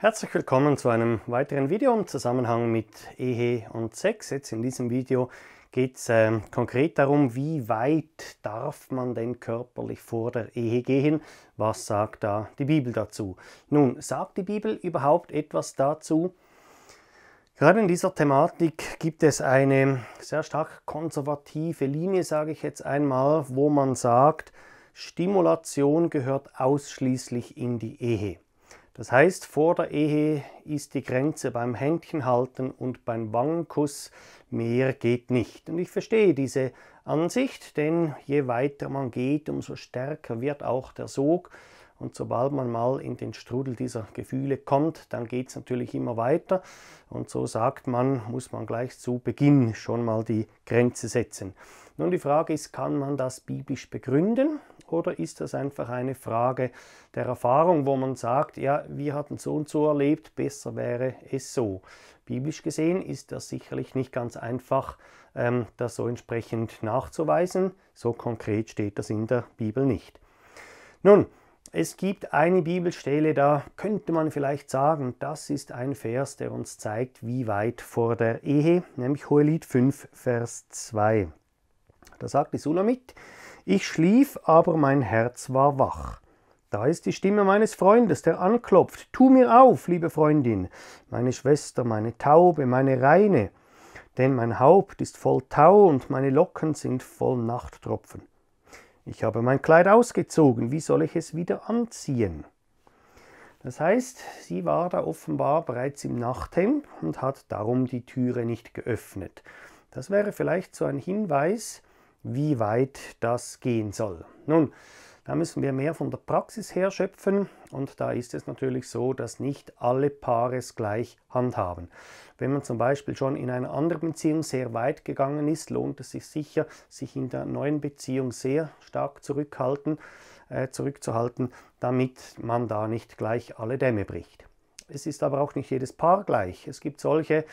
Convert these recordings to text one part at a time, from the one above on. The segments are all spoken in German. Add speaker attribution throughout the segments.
Speaker 1: Herzlich willkommen zu einem weiteren Video im Zusammenhang mit Ehe und Sex. Jetzt in diesem Video geht es äh, konkret darum, wie weit darf man denn körperlich vor der Ehe gehen? Was sagt da die Bibel dazu? Nun, sagt die Bibel überhaupt etwas dazu? Gerade in dieser Thematik gibt es eine sehr stark konservative Linie, sage ich jetzt einmal, wo man sagt, Stimulation gehört ausschließlich in die Ehe. Das heißt, vor der Ehe ist die Grenze beim Händchenhalten und beim Wangenkuss, mehr geht nicht. Und ich verstehe diese Ansicht, denn je weiter man geht, umso stärker wird auch der Sog und sobald man mal in den Strudel dieser Gefühle kommt, dann geht es natürlich immer weiter. Und so sagt man, muss man gleich zu Beginn schon mal die Grenze setzen. Nun die Frage ist, kann man das biblisch begründen oder ist das einfach eine Frage der Erfahrung, wo man sagt, ja, wir hatten so und so erlebt, besser wäre es so. Biblisch gesehen ist das sicherlich nicht ganz einfach, ähm, das so entsprechend nachzuweisen. So konkret steht das in der Bibel nicht. Nun, es gibt eine Bibelstelle, da könnte man vielleicht sagen, das ist ein Vers, der uns zeigt, wie weit vor der Ehe, nämlich Hohelied 5, Vers 2. Da sagt die Sulamit, ich schlief, aber mein Herz war wach. Da ist die Stimme meines Freundes, der anklopft. Tu mir auf, liebe Freundin, meine Schwester, meine Taube, meine Reine. Denn mein Haupt ist voll Tau und meine Locken sind voll Nachttropfen. Ich habe mein Kleid ausgezogen, wie soll ich es wieder anziehen? Das heißt, sie war da offenbar bereits im Nachthemd und hat darum die Türe nicht geöffnet. Das wäre vielleicht so ein Hinweis, wie weit das gehen soll. Nun, da müssen wir mehr von der Praxis her schöpfen und da ist es natürlich so, dass nicht alle Paare es gleich handhaben. Wenn man zum Beispiel schon in einer anderen Beziehung sehr weit gegangen ist, lohnt es sich sicher, sich in der neuen Beziehung sehr stark zurückhalten, äh, zurückzuhalten, damit man da nicht gleich alle Dämme bricht. Es ist aber auch nicht jedes Paar gleich. Es gibt solche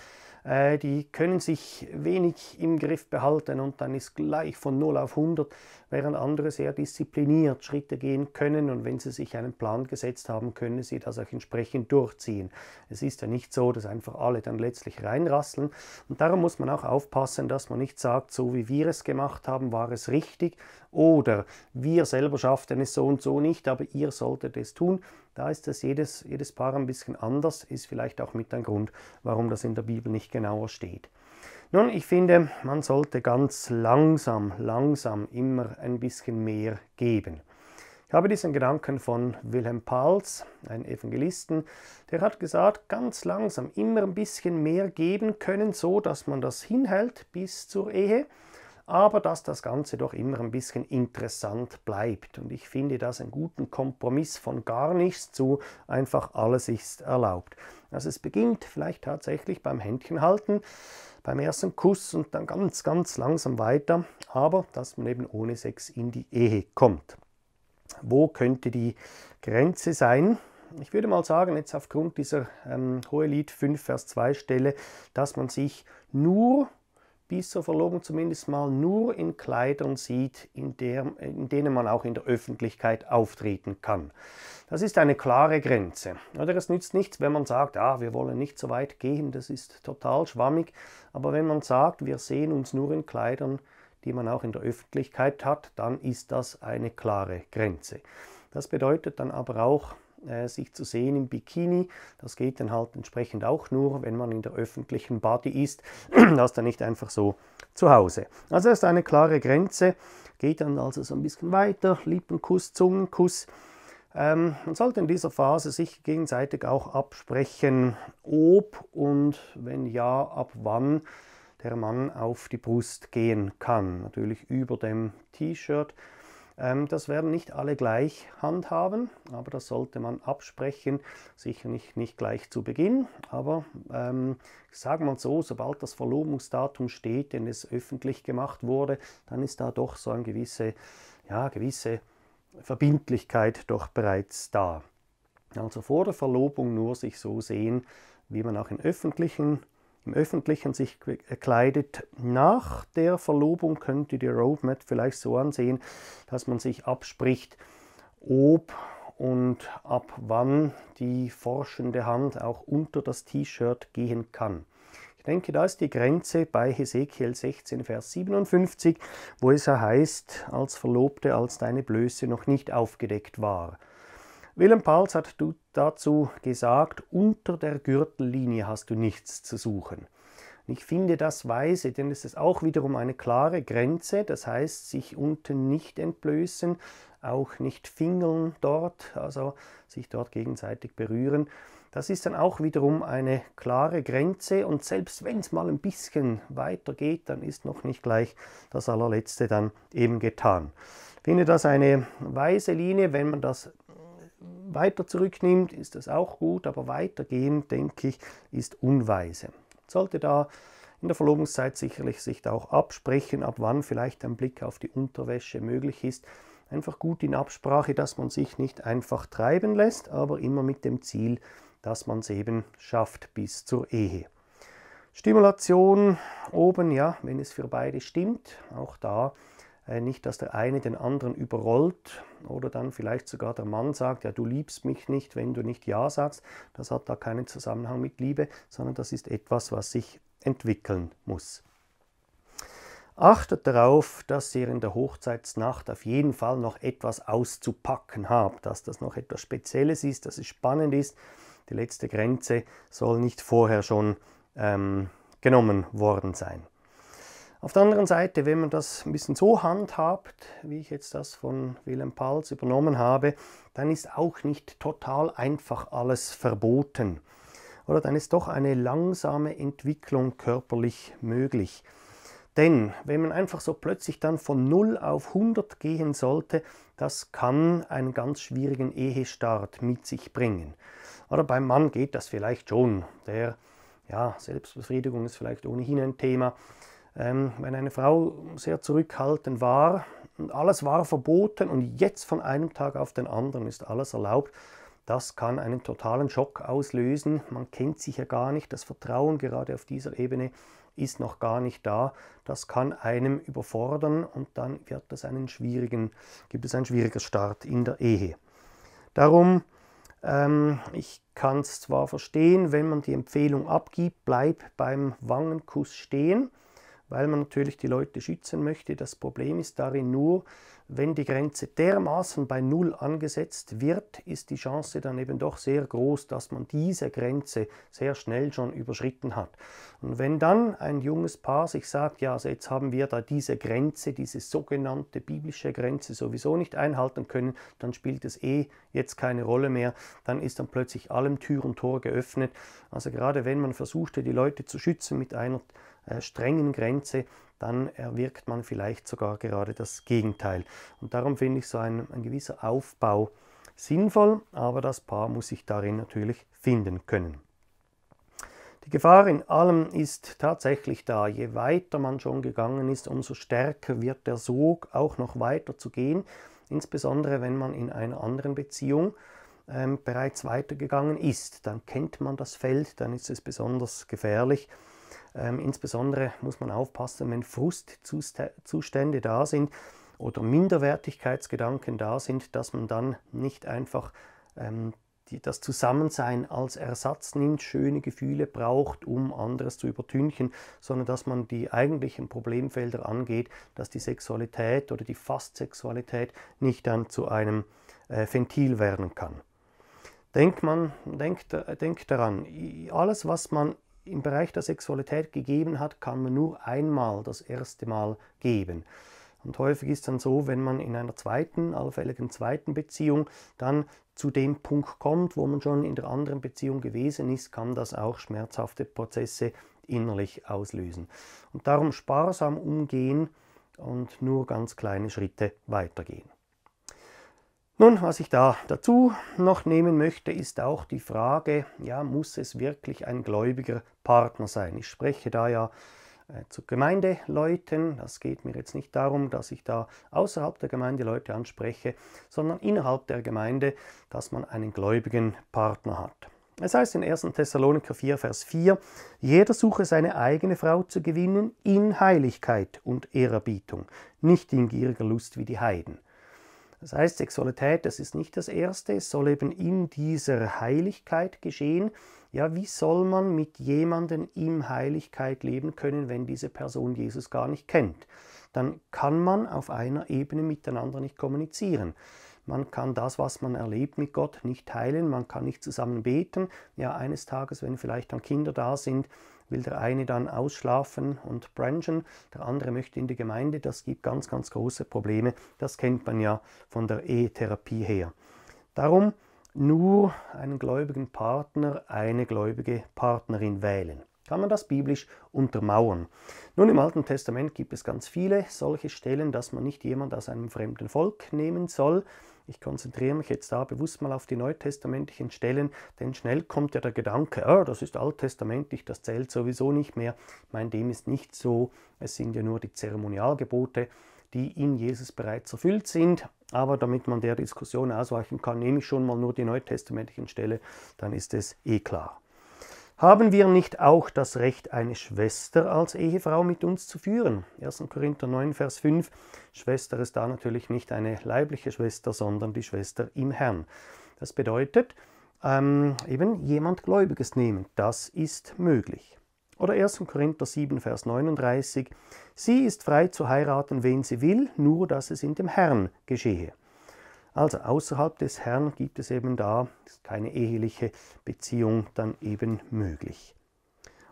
Speaker 1: äh, die können sich wenig im Griff behalten und dann ist gleich von 0 auf 100, während andere sehr diszipliniert Schritte gehen können und wenn sie sich einen Plan gesetzt haben, können sie das auch entsprechend durchziehen. Es ist ja nicht so, dass einfach alle dann letztlich reinrasseln und darum muss man auch aufpassen, dass man nicht sagt, so wie wir es gemacht haben, war es richtig, oder wir selber schafften es so und so nicht, aber ihr solltet es tun. Da ist das jedes, jedes Paar ein bisschen anders, ist vielleicht auch mit ein Grund, warum das in der Bibel nicht genauer steht. Nun, ich finde, man sollte ganz langsam, langsam immer ein bisschen mehr geben. Ich habe diesen Gedanken von Wilhelm Pals, einem Evangelisten, der hat gesagt, ganz langsam immer ein bisschen mehr geben können, so dass man das hinhält bis zur Ehe aber dass das Ganze doch immer ein bisschen interessant bleibt. Und ich finde das einen guten Kompromiss von gar nichts zu, einfach alles ist erlaubt. Also es beginnt vielleicht tatsächlich beim Händchenhalten, beim ersten Kuss und dann ganz, ganz langsam weiter, aber dass man eben ohne Sex in die Ehe kommt. Wo könnte die Grenze sein? Ich würde mal sagen, jetzt aufgrund dieser ähm, Hohelied 5, Vers 2 Stelle, dass man sich nur bis zur Verlobung zumindest mal nur in Kleidern sieht, in, der, in, denen man auch in der Öffentlichkeit auftreten kann. Das ist eine klare Grenze. Oder es nützt nichts, wenn man sagt, ah, wir wollen nicht so weit gehen, das ist total schwammig. Aber wenn man sagt, wir sehen uns nur in Kleidern, die man auch in der Öffentlichkeit hat, dann ist das eine klare Grenze. Das bedeutet dann aber auch, äh, sich zu sehen im Bikini. Das geht dann halt entsprechend auch nur, wenn man in der öffentlichen Body ist, das dann nicht einfach so zu Hause. Also ist eine klare Grenze, geht dann also so ein bisschen weiter, Lippenkuss, Zungenkuss. Ähm, man sollte in dieser Phase sich gegenseitig auch absprechen, ob und wenn ja, ab wann der Mann auf die Brust gehen kann. Natürlich über dem T-Shirt ähm, das werden nicht alle gleich handhaben, aber das sollte man absprechen. Sicher nicht, nicht gleich zu Beginn, aber ähm, sagen wir so, sobald das Verlobungsdatum steht, denn es öffentlich gemacht wurde, dann ist da doch so eine gewisse, ja, gewisse Verbindlichkeit doch bereits da. Also vor der Verlobung nur sich so sehen, wie man auch in öffentlichen im Öffentlichen sich kleidet. Nach der Verlobung könnte die Roadmap vielleicht so ansehen, dass man sich abspricht, ob und ab wann die forschende Hand auch unter das T-Shirt gehen kann. Ich denke, da ist die Grenze bei Hesekiel 16, Vers 57, wo es ja heißt, als Verlobte, als deine Blöße noch nicht aufgedeckt war. Willem Pauls hat dazu gesagt, unter der Gürtellinie hast du nichts zu suchen. Und ich finde das weise, denn es ist auch wiederum eine klare Grenze, das heißt sich unten nicht entblößen, auch nicht fingeln dort, also sich dort gegenseitig berühren. Das ist dann auch wiederum eine klare Grenze und selbst wenn es mal ein bisschen weiter geht, dann ist noch nicht gleich das allerletzte dann eben getan. Ich finde das eine weise Linie, wenn man das weiter zurücknimmt, ist das auch gut, aber weitergehend, denke ich, ist unweise. Sollte da in der Verlobungszeit sicherlich sich da auch absprechen, ab wann vielleicht ein Blick auf die Unterwäsche möglich ist. Einfach gut in Absprache, dass man sich nicht einfach treiben lässt, aber immer mit dem Ziel, dass man es eben schafft bis zur Ehe. Stimulation oben, ja, wenn es für beide stimmt, auch da äh, nicht, dass der eine den anderen überrollt oder dann vielleicht sogar der Mann sagt, ja, du liebst mich nicht, wenn du nicht Ja sagst. Das hat da keinen Zusammenhang mit Liebe, sondern das ist etwas, was sich entwickeln muss. Achtet darauf, dass ihr in der Hochzeitsnacht auf jeden Fall noch etwas auszupacken habt, dass das noch etwas Spezielles ist, dass es spannend ist. Die letzte Grenze soll nicht vorher schon ähm, genommen worden sein. Auf der anderen Seite, wenn man das ein bisschen so handhabt, wie ich jetzt das von Willem Palz übernommen habe, dann ist auch nicht total einfach alles verboten. Oder dann ist doch eine langsame Entwicklung körperlich möglich. Denn wenn man einfach so plötzlich dann von 0 auf 100 gehen sollte, das kann einen ganz schwierigen Ehestart mit sich bringen. Oder beim Mann geht das vielleicht schon. Der ja, Selbstbefriedigung ist vielleicht ohnehin ein Thema ähm, wenn eine Frau sehr zurückhaltend war und alles war verboten und jetzt von einem Tag auf den anderen ist alles erlaubt, das kann einen totalen Schock auslösen. Man kennt sich ja gar nicht, das Vertrauen gerade auf dieser Ebene ist noch gar nicht da. Das kann einem überfordern und dann wird das einen schwierigen, gibt es einen schwierigen Start in der Ehe. Darum, ähm, ich kann es zwar verstehen, wenn man die Empfehlung abgibt, bleib beim Wangenkuss stehen weil man natürlich die Leute schützen möchte. Das Problem ist darin nur, wenn die Grenze dermaßen bei Null angesetzt wird, ist die Chance dann eben doch sehr groß, dass man diese Grenze sehr schnell schon überschritten hat. Und wenn dann ein junges Paar sich sagt, ja, also jetzt haben wir da diese Grenze, diese sogenannte biblische Grenze sowieso nicht einhalten können, dann spielt es eh jetzt keine Rolle mehr, dann ist dann plötzlich allem Tür und Tor geöffnet. Also gerade wenn man versuchte, die Leute zu schützen mit einer äh, strengen Grenze, dann erwirkt man vielleicht sogar gerade das Gegenteil. Und darum finde ich so ein, ein gewisser Aufbau sinnvoll, aber das Paar muss sich darin natürlich finden können. Die Gefahr in allem ist tatsächlich da. Je weiter man schon gegangen ist, umso stärker wird der Sog, auch noch weiter zu gehen. Insbesondere wenn man in einer anderen Beziehung ähm, bereits weitergegangen ist, dann kennt man das Feld, dann ist es besonders gefährlich ähm, insbesondere muss man aufpassen, wenn Frustzustände da sind oder Minderwertigkeitsgedanken da sind, dass man dann nicht einfach ähm, die, das Zusammensein als Ersatz nimmt, schöne Gefühle braucht, um anderes zu übertünchen, sondern dass man die eigentlichen Problemfelder angeht, dass die Sexualität oder die Fastsexualität nicht dann zu einem äh, Ventil werden kann. Denkt, man, denkt, äh, daran, alles, was man im Bereich der Sexualität gegeben hat, kann man nur einmal das erste Mal geben. Und häufig ist dann so, wenn man in einer zweiten, allfälligen zweiten Beziehung dann zu dem Punkt kommt, wo man schon in der anderen Beziehung gewesen ist, kann das auch schmerzhafte Prozesse innerlich auslösen. Und darum sparsam umgehen und nur ganz kleine Schritte weitergehen. Nun, was ich da dazu noch nehmen möchte, ist auch die Frage, ja, muss es wirklich ein gläubiger Partner sein? Ich spreche da ja äh, zu Gemeindeleuten. Das geht mir jetzt nicht darum, dass ich da außerhalb der Gemeinde Leute anspreche, sondern innerhalb der Gemeinde, dass man einen gläubigen Partner hat. Es heißt in 1. Thessaloniker 4, Vers 4, jeder suche seine eigene Frau zu gewinnen in Heiligkeit und Ehrerbietung, nicht in gieriger Lust wie die Heiden. Das heißt, Sexualität, das ist nicht das Erste, es soll eben in dieser Heiligkeit geschehen. Ja, wie soll man mit jemandem in Heiligkeit leben können, wenn diese Person Jesus gar nicht kennt? Dann kann man auf einer Ebene miteinander nicht kommunizieren. Man kann das, was man erlebt mit Gott, nicht teilen, man kann nicht zusammen beten. Ja, eines Tages, wenn vielleicht dann Kinder da sind, will der eine dann ausschlafen und branchen, der andere möchte in die Gemeinde. Das gibt ganz, ganz große Probleme. Das kennt man ja von der E-Therapie her. Darum nur einen gläubigen Partner, eine gläubige Partnerin wählen. Kann man das biblisch untermauern? Nun, im Alten Testament gibt es ganz viele solche Stellen, dass man nicht jemand aus einem fremden Volk nehmen soll. Ich konzentriere mich jetzt da bewusst mal auf die neutestamentlichen Stellen, denn schnell kommt ja der Gedanke, ah, das ist alttestamentlich, das zählt sowieso nicht mehr. Mein dem ist nicht so. Es sind ja nur die Zeremonialgebote, die in Jesus bereits erfüllt sind. Aber damit man der Diskussion ausweichen kann, nehme ich schon mal nur die neutestamentlichen Stellen, dann ist es eh klar. Haben wir nicht auch das Recht, eine Schwester als Ehefrau mit uns zu führen? 1. Korinther 9, Vers 5. Schwester ist da natürlich nicht eine leibliche Schwester, sondern die Schwester im Herrn. Das bedeutet, ähm, eben jemand Gläubiges nehmen. Das ist möglich. Oder 1. Korinther 7, Vers 39. Sie ist frei zu heiraten, wen sie will, nur dass es in dem Herrn geschehe. Also außerhalb des Herrn gibt es eben da keine eheliche Beziehung dann eben möglich.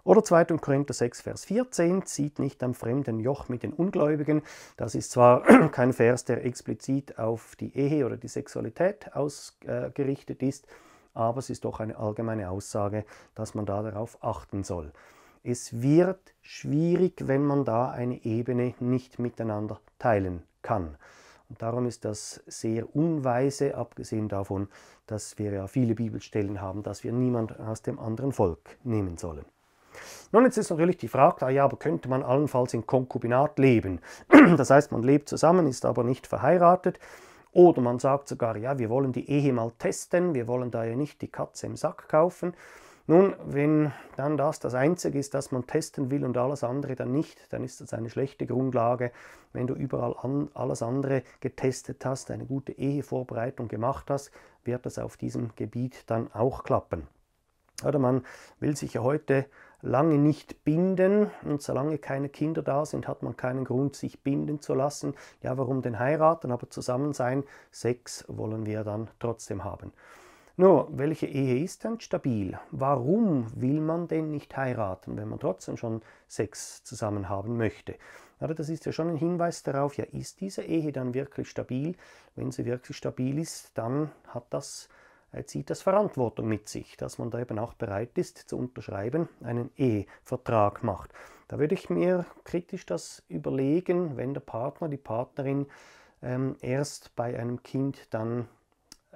Speaker 1: Oder 2. Korinther 6, Vers 14, zieht nicht am fremden Joch mit den Ungläubigen. Das ist zwar kein Vers, der explizit auf die Ehe oder die Sexualität ausgerichtet ist, aber es ist doch eine allgemeine Aussage, dass man da darauf achten soll. Es wird schwierig, wenn man da eine Ebene nicht miteinander teilen kann. Und Darum ist das sehr unweise, abgesehen davon, dass wir ja viele Bibelstellen haben, dass wir niemand aus dem anderen Volk nehmen sollen. Nun, jetzt ist natürlich die Frage, ja, aber könnte man allenfalls in Konkubinat leben? Das heißt, man lebt zusammen, ist aber nicht verheiratet. Oder man sagt sogar, ja, wir wollen die Ehe mal testen, wir wollen da ja nicht die Katze im Sack kaufen. Nun, wenn dann das das Einzige ist, das man testen will und alles andere dann nicht, dann ist das eine schlechte Grundlage. Wenn du überall an, alles andere getestet hast, eine gute Ehevorbereitung gemacht hast, wird das auf diesem Gebiet dann auch klappen. Oder man will sich ja heute lange nicht binden und solange keine Kinder da sind, hat man keinen Grund, sich binden zu lassen. Ja, warum denn heiraten, aber zusammen sein? Sex wollen wir dann trotzdem haben. Nur, welche Ehe ist denn stabil? Warum will man denn nicht heiraten, wenn man trotzdem schon Sex zusammen haben möchte? Aber das ist ja schon ein Hinweis darauf, ja, ist diese Ehe dann wirklich stabil? Wenn sie wirklich stabil ist, dann hat das, äh, zieht das Verantwortung mit sich, dass man da eben auch bereit ist zu unterschreiben, einen Ehevertrag macht. Da würde ich mir kritisch das überlegen, wenn der Partner, die Partnerin ähm, erst bei einem Kind dann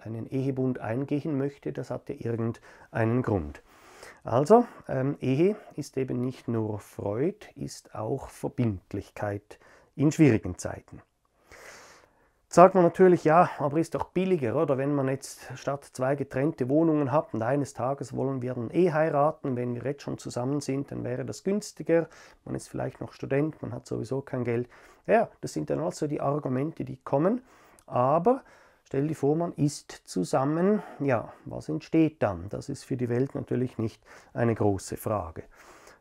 Speaker 1: einen Ehebund eingehen möchte, das hat ja irgendeinen Grund. Also, ähm, Ehe ist eben nicht nur Freud, ist auch Verbindlichkeit in schwierigen Zeiten. Jetzt sagt man natürlich, ja, aber ist doch billiger, oder? Wenn man jetzt statt zwei getrennte Wohnungen hat und eines Tages wollen wir dann eh heiraten, wenn wir jetzt schon zusammen sind, dann wäre das günstiger. Man ist vielleicht noch Student, man hat sowieso kein Geld. Ja, das sind dann also die Argumente, die kommen. Aber Stell dir vor, man isst zusammen. Ja, was entsteht dann? Das ist für die Welt natürlich nicht eine große Frage.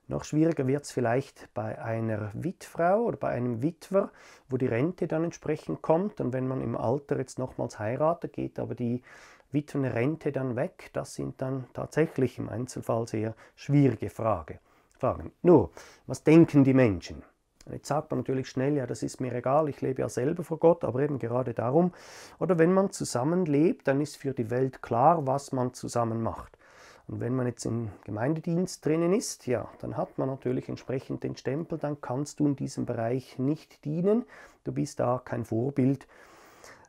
Speaker 1: Noch schwieriger wird es vielleicht bei einer Witfrau oder bei einem Witwer, wo die Rente dann entsprechend kommt. Und wenn man im Alter jetzt nochmals heiratet, geht aber die Witwenrente dann weg. Das sind dann tatsächlich im Einzelfall sehr schwierige Frage, Fragen. Nur, was denken die Menschen? Jetzt sagt man natürlich schnell, ja, das ist mir egal, ich lebe ja selber vor Gott, aber eben gerade darum. Oder wenn man zusammenlebt, dann ist für die Welt klar, was man zusammen macht. Und wenn man jetzt im Gemeindedienst drinnen ist, ja, dann hat man natürlich entsprechend den Stempel, dann kannst du in diesem Bereich nicht dienen, du bist da kein Vorbild.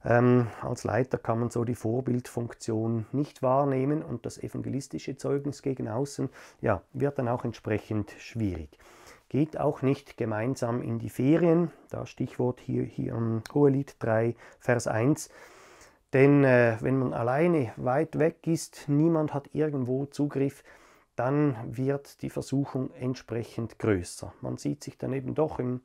Speaker 1: Ähm, als Leiter kann man so die Vorbildfunktion nicht wahrnehmen und das evangelistische Zeugnis gegen außen ja, wird dann auch entsprechend schwierig. Geht auch nicht gemeinsam in die Ferien. Da Stichwort hier, hier am Hohelied 3, Vers 1. Denn äh, wenn man alleine weit weg ist, niemand hat irgendwo Zugriff, dann wird die Versuchung entsprechend größer. Man sieht sich dann eben doch im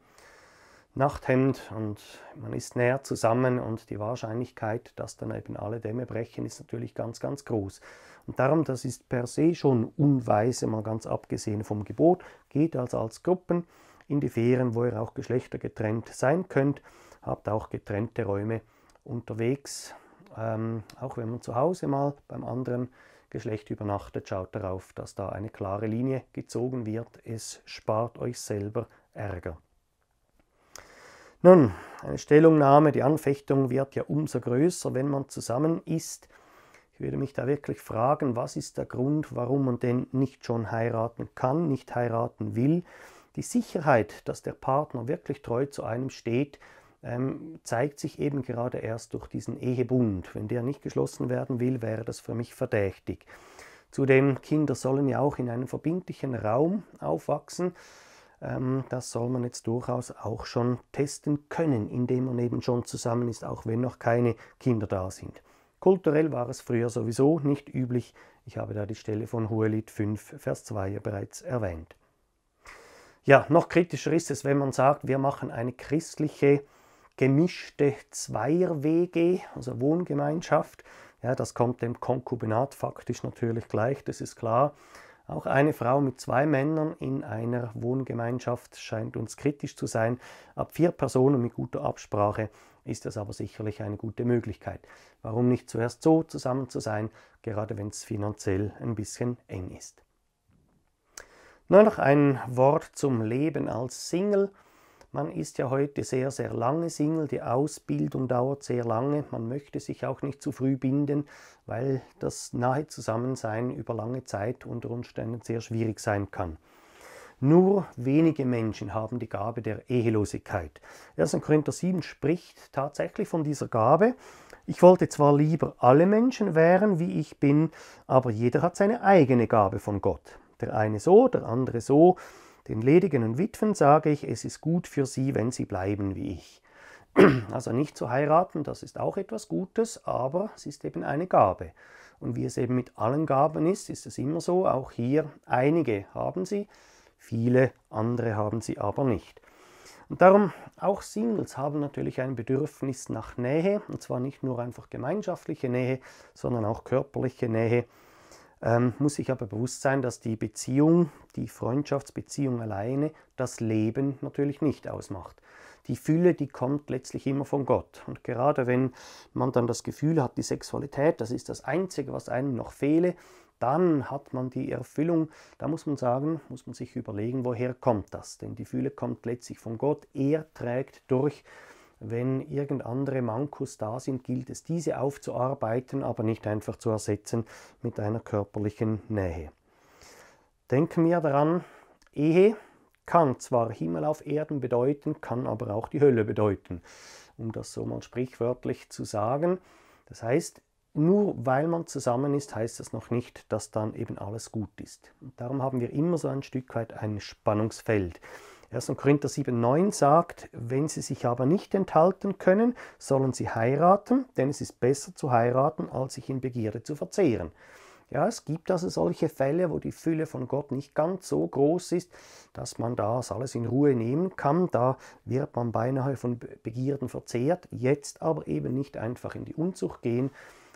Speaker 1: Nachthemd und man ist näher zusammen und die Wahrscheinlichkeit, dass dann eben alle Dämme brechen, ist natürlich ganz, ganz groß. Und darum, das ist per se schon unweise, mal ganz abgesehen vom Gebot, geht also als Gruppen in die Ferien, wo ihr auch geschlechtergetrennt sein könnt, habt auch getrennte Räume unterwegs. Ähm, auch wenn man zu Hause mal beim anderen Geschlecht übernachtet, schaut darauf, dass da eine klare Linie gezogen wird. Es spart euch selber Ärger. Nun, eine Stellungnahme, die Anfechtung wird ja umso größer, wenn man zusammen ist würde mich da wirklich fragen, was ist der Grund, warum man denn nicht schon heiraten kann, nicht heiraten will. Die Sicherheit, dass der Partner wirklich treu zu einem steht, ähm, zeigt sich eben gerade erst durch diesen Ehebund. Wenn der nicht geschlossen werden will, wäre das für mich verdächtig. Zudem, Kinder sollen ja auch in einem verbindlichen Raum aufwachsen. Ähm, das soll man jetzt durchaus auch schon testen können, indem man eben schon zusammen ist, auch wenn noch keine Kinder da sind. Kulturell war es früher sowieso nicht üblich. Ich habe da die Stelle von Hohelied 5, Vers 2 bereits erwähnt. Ja, noch kritischer ist es, wenn man sagt, wir machen eine christliche gemischte Zweierwege, also Wohngemeinschaft. Ja, das kommt dem Konkubinat faktisch natürlich gleich, das ist klar. Auch eine Frau mit zwei Männern in einer Wohngemeinschaft scheint uns kritisch zu sein. Ab vier Personen mit guter Absprache ist das aber sicherlich eine gute Möglichkeit. Warum nicht zuerst so zusammen zu sein, gerade wenn es finanziell ein bisschen eng ist. Nur noch ein Wort zum Leben als Single. Man ist ja heute sehr, sehr lange Single, die Ausbildung dauert sehr lange, man möchte sich auch nicht zu früh binden, weil das nahe Zusammensein über lange Zeit unter Umständen sehr schwierig sein kann. Nur wenige Menschen haben die Gabe der Ehelosigkeit. 1. Korinther 7 spricht tatsächlich von dieser Gabe. Ich wollte zwar lieber alle Menschen wären, wie ich bin, aber jeder hat seine eigene Gabe von Gott. Der eine so, der andere so den ledigen und Witwen sage ich, es ist gut für sie, wenn sie bleiben wie ich. Also nicht zu heiraten, das ist auch etwas Gutes, aber es ist eben eine Gabe. Und wie es eben mit allen Gaben ist, ist es immer so, auch hier einige haben sie, viele andere haben sie aber nicht. Und darum, auch Singles haben natürlich ein Bedürfnis nach Nähe, und zwar nicht nur einfach gemeinschaftliche Nähe, sondern auch körperliche Nähe ähm, muss sich aber bewusst sein, dass die Beziehung, die Freundschaftsbeziehung alleine, das Leben natürlich nicht ausmacht. Die Fülle, die kommt letztlich immer von Gott. Und gerade wenn man dann das Gefühl hat, die Sexualität, das ist das Einzige, was einem noch fehle, dann hat man die Erfüllung. Da muss man sagen, muss man sich überlegen, woher kommt das? Denn die Fülle kommt letztlich von Gott. Er trägt durch wenn irgend andere Mankos da sind, gilt es, diese aufzuarbeiten, aber nicht einfach zu ersetzen mit einer körperlichen Nähe. Denken wir daran, Ehe kann zwar Himmel auf Erden bedeuten, kann aber auch die Hölle bedeuten, um das so mal sprichwörtlich zu sagen. Das heißt, nur weil man zusammen ist, heißt das noch nicht, dass dann eben alles gut ist. Und darum haben wir immer so ein Stück weit ein Spannungsfeld. 1. Korinther 7,9 sagt, wenn sie sich aber nicht enthalten können, sollen sie heiraten, denn es ist besser zu heiraten, als sich in Begierde zu verzehren. Ja, es gibt also solche Fälle, wo die Fülle von Gott nicht ganz so groß ist, dass man das alles in Ruhe nehmen kann. Da wird man beinahe von Begierden verzehrt, jetzt aber eben nicht einfach in die Unzucht gehen,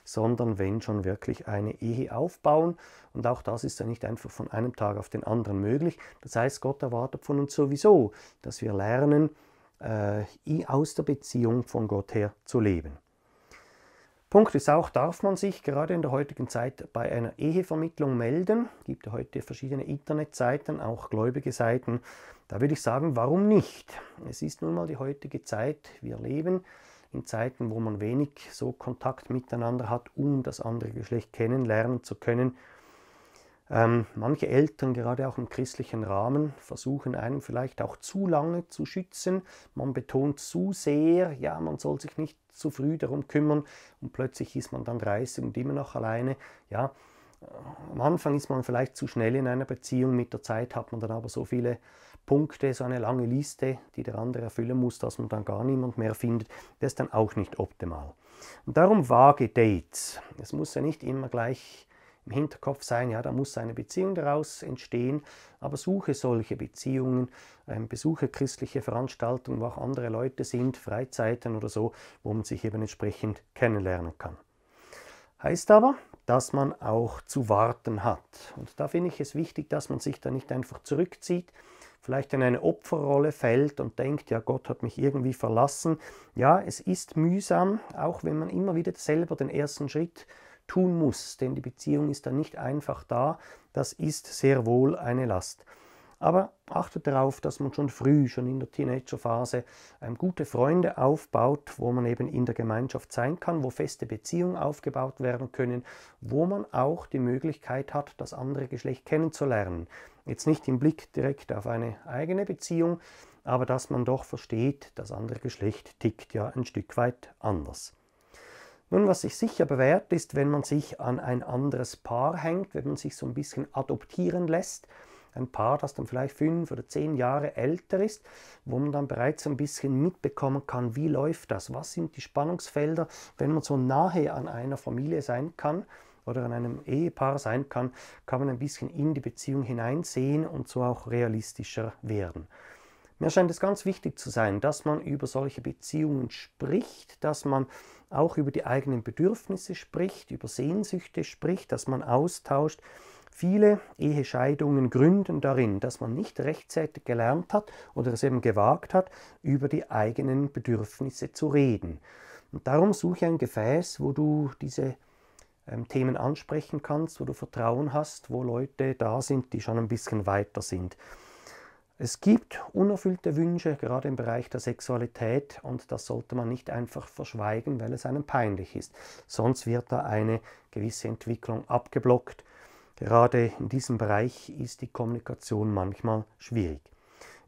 Speaker 1: sondern wenn schon wirklich eine Ehe aufbauen. Und auch das ist ja nicht einfach von einem Tag auf den anderen möglich. Das heißt, Gott erwartet von uns sowieso, dass wir lernen, äh, aus der Beziehung von Gott her zu leben. Punkt ist auch, darf man sich gerade in der heutigen Zeit bei einer Ehevermittlung melden? Es gibt ja heute verschiedene Internetseiten, auch gläubige Seiten. Da würde ich sagen, warum nicht? Es ist nun mal die heutige Zeit, wir leben in Zeiten, wo man wenig so Kontakt miteinander hat, um das andere Geschlecht kennenlernen zu können. Ähm, manche Eltern, gerade auch im christlichen Rahmen, versuchen einen vielleicht auch zu lange zu schützen. Man betont zu sehr, ja, man soll sich nicht zu früh darum kümmern und plötzlich ist man dann 30 und immer noch alleine. Ja, äh, am Anfang ist man vielleicht zu schnell in einer Beziehung, mit der Zeit hat man dann aber so viele Punkte, so eine lange Liste, die der andere erfüllen muss, dass man dann gar niemand mehr findet, das ist dann auch nicht optimal. Und darum vage Dates. Es muss ja nicht immer gleich im Hinterkopf sein, ja, da muss eine Beziehung daraus entstehen, aber suche solche Beziehungen, ähm, besuche christliche Veranstaltungen, wo auch andere Leute sind, Freizeiten oder so, wo man sich eben entsprechend kennenlernen kann. Heißt aber, dass man auch zu warten hat. Und da finde ich es wichtig, dass man sich da nicht einfach zurückzieht, vielleicht in eine Opferrolle fällt und denkt, ja, Gott hat mich irgendwie verlassen. Ja, es ist mühsam, auch wenn man immer wieder selber den ersten Schritt tun muss, denn die Beziehung ist dann nicht einfach da. Das ist sehr wohl eine Last. Aber achtet darauf, dass man schon früh, schon in der Teenagerphase, ähm, gute Freunde aufbaut, wo man eben in der Gemeinschaft sein kann, wo feste Beziehungen aufgebaut werden können, wo man auch die Möglichkeit hat, das andere Geschlecht kennenzulernen. Jetzt nicht im Blick direkt auf eine eigene Beziehung, aber dass man doch versteht, das andere Geschlecht tickt ja ein Stück weit anders. Nun, was sich sicher bewährt, ist, wenn man sich an ein anderes Paar hängt, wenn man sich so ein bisschen adoptieren lässt. Ein Paar, das dann vielleicht fünf oder zehn Jahre älter ist, wo man dann bereits ein bisschen mitbekommen kann, wie läuft das, was sind die Spannungsfelder, wenn man so nahe an einer Familie sein kann oder an einem Ehepaar sein kann, kann man ein bisschen in die Beziehung hineinsehen und so auch realistischer werden. Mir scheint es ganz wichtig zu sein, dass man über solche Beziehungen spricht, dass man auch über die eigenen Bedürfnisse spricht, über Sehnsüchte spricht, dass man austauscht. Viele Ehescheidungen gründen darin, dass man nicht rechtzeitig gelernt hat oder es eben gewagt hat, über die eigenen Bedürfnisse zu reden. Und darum suche ein Gefäß, wo du diese ähm, Themen ansprechen kannst, wo du Vertrauen hast, wo Leute da sind, die schon ein bisschen weiter sind. Es gibt unerfüllte Wünsche, gerade im Bereich der Sexualität, und das sollte man nicht einfach verschweigen, weil es einem peinlich ist. Sonst wird da eine gewisse Entwicklung abgeblockt. Gerade in diesem Bereich ist die Kommunikation manchmal schwierig.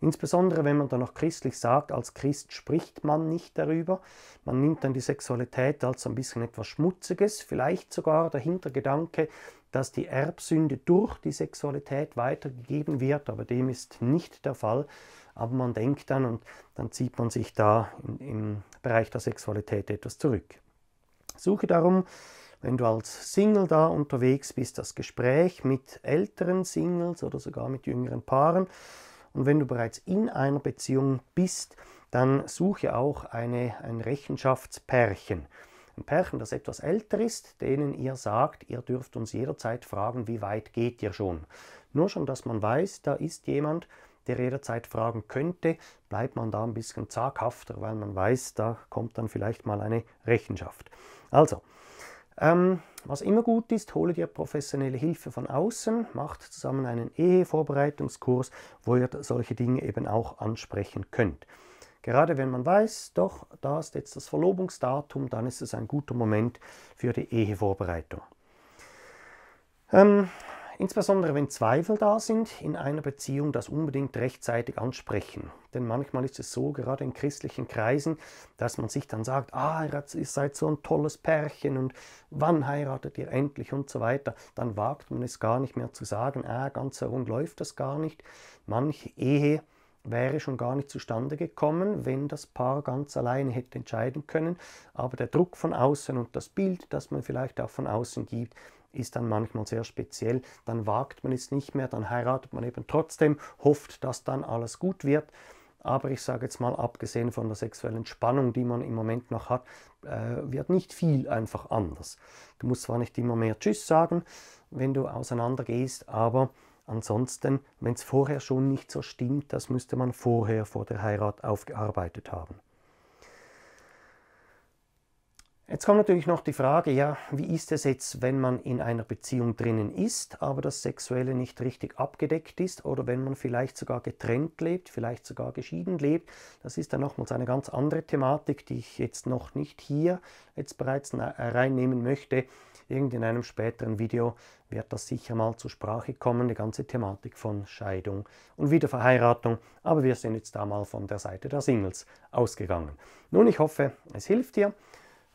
Speaker 1: Insbesondere wenn man dann auch christlich sagt, als Christ spricht man nicht darüber. Man nimmt dann die Sexualität als ein bisschen etwas Schmutziges, vielleicht sogar der Hintergedanke, dass die Erbsünde durch die Sexualität weitergegeben wird, aber dem ist nicht der Fall. Aber man denkt dann und dann zieht man sich da im Bereich der Sexualität etwas zurück. Suche darum, wenn du als Single da unterwegs bist, das Gespräch mit älteren Singles oder sogar mit jüngeren Paaren, und wenn du bereits in einer Beziehung bist, dann suche auch eine, ein Rechenschaftspärchen. ein Pärchen, das etwas älter ist, denen ihr sagt, ihr dürft uns jederzeit fragen, wie weit geht ihr schon. Nur schon, dass man weiß, da ist jemand, der jederzeit fragen könnte, bleibt man da ein bisschen zaghafter, weil man weiß, da kommt dann vielleicht mal eine Rechenschaft. Also, ähm, was immer gut ist, hole dir professionelle Hilfe von außen, macht zusammen einen Ehevorbereitungskurs, wo ihr solche Dinge eben auch ansprechen könnt. Gerade wenn man weiß, doch, da ist jetzt das Verlobungsdatum, dann ist es ein guter Moment für die Ehevorbereitung. Ähm, Insbesondere wenn Zweifel da sind, in einer Beziehung das unbedingt rechtzeitig ansprechen. Denn manchmal ist es so, gerade in christlichen Kreisen, dass man sich dann sagt, ah, ihr seid so ein tolles Pärchen und wann heiratet ihr endlich und so weiter. Dann wagt man es gar nicht mehr zu sagen, ah, ganz herum läuft das gar nicht. Manche Ehe wäre schon gar nicht zustande gekommen, wenn das Paar ganz alleine hätte entscheiden können. Aber der Druck von außen und das Bild, das man vielleicht auch von außen gibt, ist dann manchmal sehr speziell. Dann wagt man es nicht mehr, dann heiratet man eben trotzdem, hofft, dass dann alles gut wird. Aber ich sage jetzt mal, abgesehen von der sexuellen Spannung, die man im Moment noch hat, äh, wird nicht viel einfach anders. Du musst zwar nicht immer mehr Tschüss sagen, wenn du auseinander gehst, aber ansonsten, wenn es vorher schon nicht so stimmt, das müsste man vorher vor der Heirat aufgearbeitet haben. Jetzt kommt natürlich noch die Frage, ja, wie ist es jetzt, wenn man in einer Beziehung drinnen ist, aber das Sexuelle nicht richtig abgedeckt ist oder wenn man vielleicht sogar getrennt lebt, vielleicht sogar geschieden lebt. Das ist dann nochmals eine ganz andere Thematik, die ich jetzt noch nicht hier jetzt bereits äh, reinnehmen möchte. Irgend in einem späteren Video wird das sicher mal zur Sprache kommen, die ganze Thematik von Scheidung und Wiederverheiratung. Aber wir sind jetzt da mal von der Seite der Singles ausgegangen. Nun, ich hoffe, es hilft dir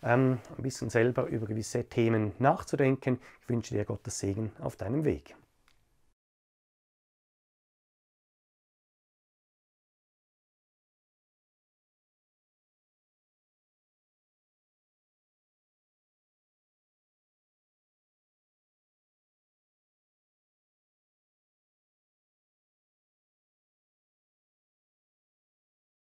Speaker 1: ähm, ein bisschen selber über gewisse Themen nachzudenken. Ich wünsche dir Gottes Segen auf deinem Weg.